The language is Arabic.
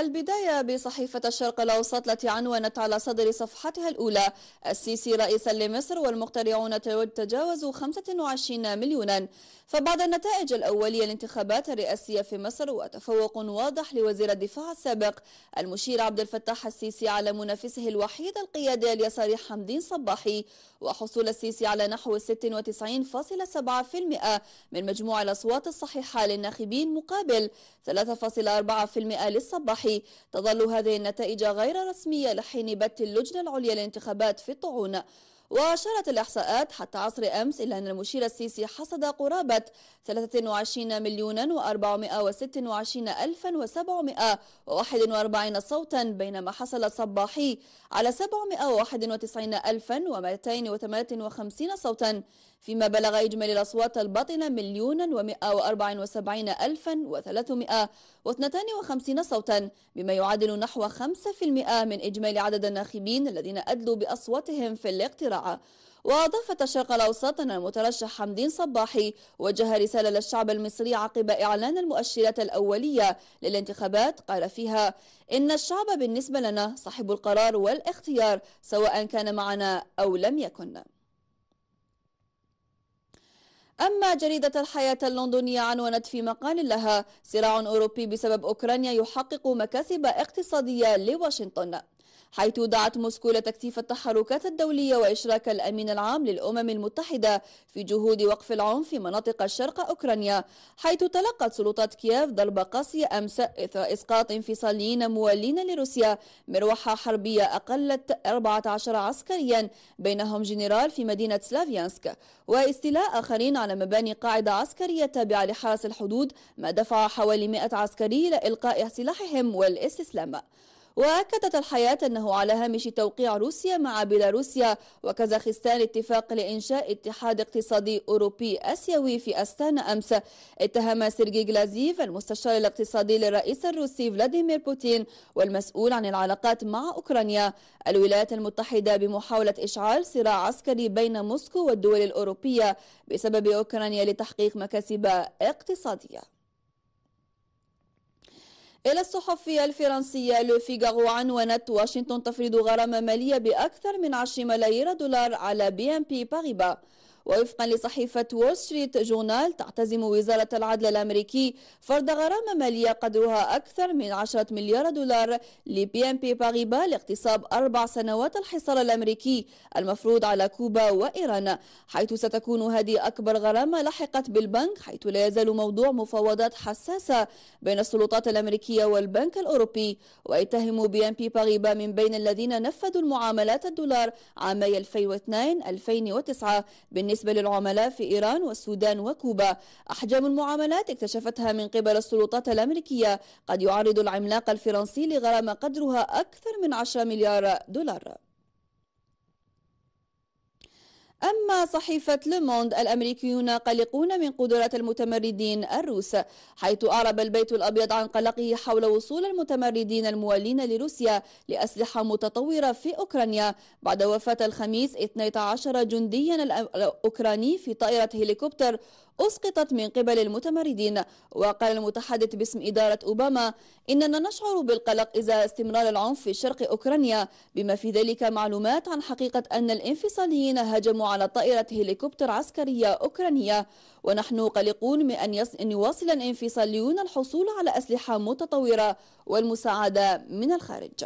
البداية بصحيفة الشرق الأوسط التي عنونت على صدر صفحتها الأولى السيسي رئيسا لمصر والمقترعون تجاوزوا 25 مليونا فبعد النتائج الأولية للانتخابات الرئاسية في مصر وتفوق واضح لوزير الدفاع السابق المشير عبد الفتاح السيسي على منافسه الوحيد القيادي اليساري حمدين صباحي وحصول السيسي على نحو 96.7% من مجموع الأصوات الصحيحة للناخبين مقابل 3.4% للصباحي تظل هذه النتائج غير رسمية لحين بث اللجنة العليا للانتخابات في الطعون وأشارت الإحصاءات حتى عصر أمس إلى أن المشير السيسي حصد قرابة 23 مليون و426 ألفا و741 صوتا بينما حصل الصباحي على 791 ألفا صوتا فيما بلغ إجمالي الأصوات الباطلة مليونا و174 ألفا و352 صوتا بما يعادل نحو 5% من إجمالي عدد الناخبين الذين أدلوا بأصواتهم في الاقتراع الشوارع وأضاف الشرق الأوسط أن المترشح حمدين صباحي وجه رسالة للشعب المصري عقب إعلان المؤشرات الأولية للانتخابات قال فيها إن الشعب بالنسبة لنا صاحب القرار والاختيار سواء كان معنا أو لم يكن أما جريدة الحياة اللندنية عنونت في مقال لها صراع أوروبي بسبب أوكرانيا يحقق مكاسب اقتصادية لواشنطن حيث دعت موسكو لتكثيف التحركات الدولية وإشراك الأمين العام للأمم المتحدة في جهود وقف العنف في مناطق شرق أوكرانيا حيث تلقت سلطات كييف ضربة قاسية أمس إثر إسقاط انفصاليين موالين لروسيا مروحة حربية أقلت 14 عسكريا بينهم جنرال في مدينة سلافيانسك واستيلاء آخرين على مباني قاعدة عسكرية تابعة لحرس الحدود ما دفع حوالي 100 عسكري لإلقاء سلاحهم والاستسلام وأكدت الحياة أنه على هامش توقيع روسيا مع بيلاروسيا وكازاخستان اتفاق لإنشاء اتحاد اقتصادي أوروبي أسيوي في أستانا أمس اتهم سيرجي جلازيف المستشار الاقتصادي للرئيس الروسي فلاديمير بوتين والمسؤول عن العلاقات مع أوكرانيا الولايات المتحدة بمحاولة إشعال صراع عسكري بين موسكو والدول الأوروبية بسبب أوكرانيا لتحقيق مكاسب اقتصادية إلى الصحفية الفرنسية لو فيغارو عنونت واشنطن تفرض غرامة مالية بأكثر من 10 ملايير دولار على بي ام بي باريبا ووفقا لصحيفة وول ستريت جورنال تعتزم وزارة العدل الأمريكي فرض غرامة مالية قدرها أكثر من 10 مليار دولار لبي ام بي باغيبا لاغتصاب أربع سنوات الحصار الأمريكي المفروض على كوبا وإيران حيث ستكون هذه أكبر غرامة لحقت بالبنك حيث لا يزال موضوع مفاوضات حساسة بين السلطات الأمريكية والبنك الأوروبي ويتهم بي ام بي باغيبا من بين الذين نفذوا المعاملات الدولار عامي 2002 2009 بالنسبة بالنسبة للعملاء في إيران والسودان وكوبا أحجام المعاملات اكتشفتها من قبل السلطات الأمريكية قد يعرض العملاق الفرنسي لغرامة قدرها أكثر من 10 مليار دولار أما صحيفة لوموند الأمريكيون قلقون من قدرات المتمردين الروس حيث أعرب البيت الأبيض عن قلقه حول وصول المتمردين الموالين لروسيا لأسلحة متطورة في أوكرانيا بعد وفاة الخميس 12 جنديا الأوكراني في طائرة هليكوبتر أسقطت من قبل المتمردين وقال المتحدث باسم إدارة أوباما إننا نشعر بالقلق إذا استمرار العنف في شرق أوكرانيا بما في ذلك معلومات عن حقيقة أن الانفصاليين هجموا على طائرة هليكوبتر عسكرية أوكرانية ونحن قلقون من أن, يواصل الانفصاليون الحصول على أسلحة متطورة والمساعدة من الخارج